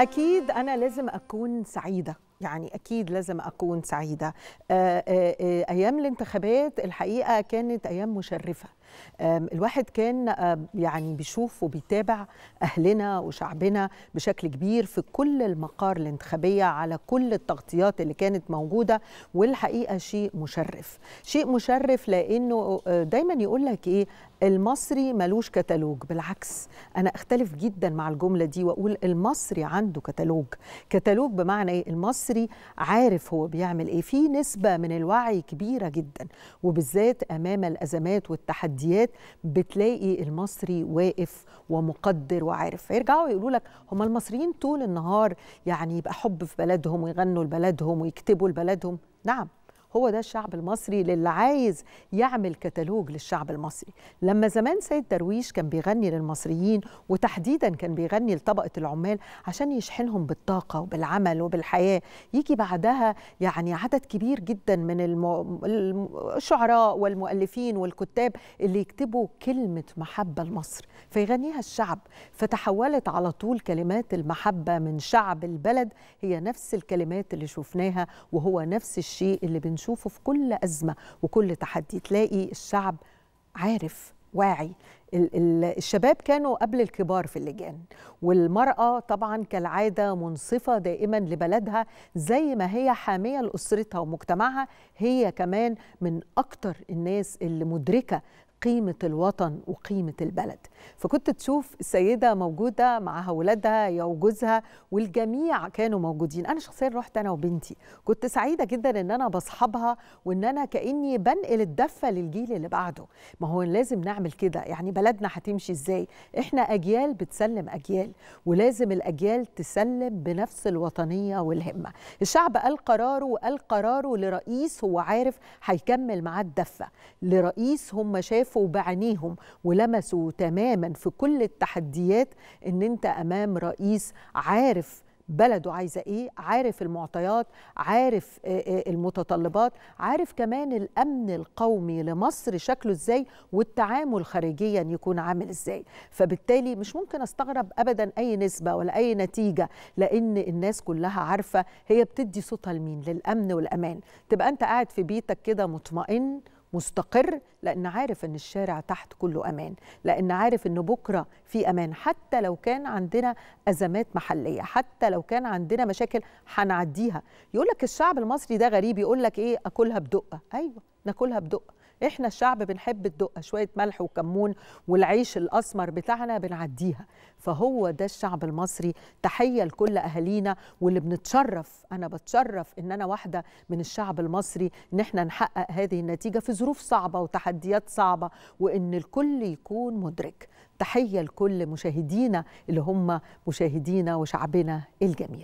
أكيد أنا لازم أكون سعيدة يعني اكيد لازم اكون سعيده آه، آه، آه، ايام الانتخابات الحقيقه كانت ايام مشرفه الواحد كان يعني بيشوف وبيتابع اهلنا وشعبنا بشكل كبير في كل المقار الانتخابيه على كل التغطيات اللي كانت موجوده والحقيقه شيء مشرف شيء مشرف لانه دايما يقول لك ايه المصري ملوش كتالوج بالعكس انا اختلف جدا مع الجمله دي واقول المصري عنده كتالوج كتالوج بمعنى ايه المصري المصري عارف هو بيعمل ايه في نسبه من الوعي كبيره جدا وبالذات امام الازمات والتحديات بتلاقي المصري واقف ومقدر وعارف فيرجعوا يقولوا لك هم المصريين طول النهار يعني يبقى حب في بلدهم ويغنوا لبلدهم ويكتبوا لبلدهم نعم هو ده الشعب المصري للي عايز يعمل كتالوج للشعب المصري لما زمان سيد درويش كان بيغني للمصريين وتحديدا كان بيغني لطبقة العمال عشان يشحنهم بالطاقة وبالعمل وبالحياة يجي بعدها يعني عدد كبير جدا من الم... الشعراء والمؤلفين والكتاب اللي يكتبوا كلمة محبة لمصر فيغنيها الشعب فتحولت على طول كلمات المحبة من شعب البلد هي نفس الكلمات اللي شفناها وهو نفس الشيء اللي بنشوفه بنشوفه في كل أزمة وكل تحدي تلاقي الشعب عارف واعي الشباب كانوا قبل الكبار في اللجان والمرأة طبعا كالعادة منصفة دائما لبلدها زي ما هي حامية لأسرتها ومجتمعها هي كمان من أكتر الناس اللي مدركة قيمة الوطن وقيمة البلد فكنت تشوف السيدة موجودة معها ولادها يا وجوزها والجميع كانوا موجودين أنا شخصيا رحت أنا وبنتي كنت سعيدة جدا أن أنا بصحبها وأن أنا كأني بنقل الدفة للجيل اللي بعده ما هو لازم نعمل كده يعني بلدنا هتمشي إزاي إحنا أجيال بتسلم أجيال ولازم الأجيال تسلم بنفس الوطنية والهمة الشعب قال قراره وقال قراره لرئيس هو عارف هيكمل معاه الدفة لرئيس هم شاف شافوا بعينيهم ولمسوا تماما في كل التحديات ان انت امام رئيس عارف بلده عايزه ايه عارف المعطيات عارف المتطلبات عارف كمان الامن القومي لمصر شكله ازاي والتعامل خارجيا يكون عامل ازاي فبالتالي مش ممكن استغرب ابدا اي نسبه ولا اي نتيجه لان الناس كلها عارفه هي بتدي صوتها لمين للامن والامان تبقى انت قاعد في بيتك كده مطمئن مستقر لان عارف ان الشارع تحت كله امان لان عارف ان بكره في امان حتى لو كان عندنا ازمات محليه حتى لو كان عندنا مشاكل هنعديها يقول لك الشعب المصري ده غريب يقول لك ايه اكلها بدقه ايوه ناكلها بدقه احنا الشعب بنحب الدقه شويه ملح وكمون والعيش الاسمر بتاعنا بنعديها فهو ده الشعب المصري تحيه لكل اهالينا واللي بنتشرف انا بتشرف ان انا واحده من الشعب المصري ان احنا نحقق هذه النتيجه في ظروف صعبه وتحدي تحديات صعبه وان الكل يكون مدرك تحيه لكل مشاهدينا اللي هم مشاهدينا وشعبنا الجميل